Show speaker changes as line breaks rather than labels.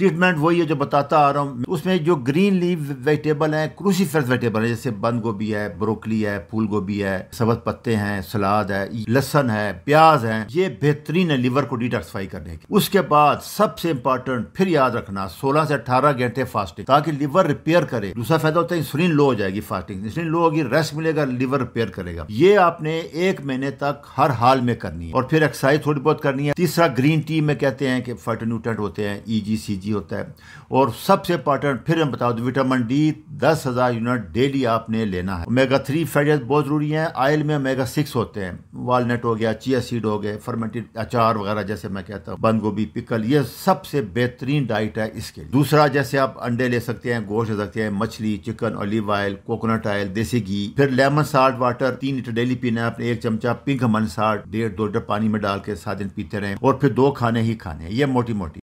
treatment वही है जो बताता आ रहा हूँ उसमें जो ग्रीन लीव वेजिटेबल हैं क्रूसीफर्स वेजिटेबल है जैसे बंद गोभी है ब्रोकली है फूल गोभी है सबज पत्ते हैं सलाद है लहसन है प्याज है ये बेहतरीन है लीवर को डिटॉक्सीफाई करने की उसके बाद सबसे इंपॉर्टेंट फिर याद रखना सोलह से अठारह घंटे फास्टिंग ताकि लीवर रिपेयर करे दूसरा फायदा होता है इंसुलिन लो हो जाएगी फास्टिंग इंसुलिन लो होगी रेस्ट मिलेगा लीवर रिपेयर करेगा ये आपने एक महीने तक हर हाल में करनी है और फिर एक्सरसाइज थोड़ी बहुत करनी है तीसरा ग्रीन टी में कहते हैं कि फर्टोन्यूटेंट होते हैं ई जी सी जी ईजी होता है और सबसे इंपॉर्टेंट फिर हम बता दूँ विटामिन डी दस हज़ार यूनिट डेली आपने लेना है ओमेगा थ्री फैटी बहुत ज़रूरी हैं आयल में ओमेगा सिक्स होते हैं वालनट हो गया चिया सीड हो गए फर्मेंटेड अचार वगैरह जैसे मैं कहता हूँ बंद गोभी पिकल ये सबसे बेहतरीन डाइट है इसके दूसरा जैसे आप अंडे ले सकते हैं गोश्त ले सकते हैं मछली chicken olive oil coconut oil देसी घी फिर लेमन साल्ट वाटर तीन लीटर डेली पीना है अपने एक चमचा पिंक मन साल्ट डेढ़ दो लीटर पानी में डाल के सात दिन पीते रहें और फिर दो खाने ही खाने ये मोटी मोटी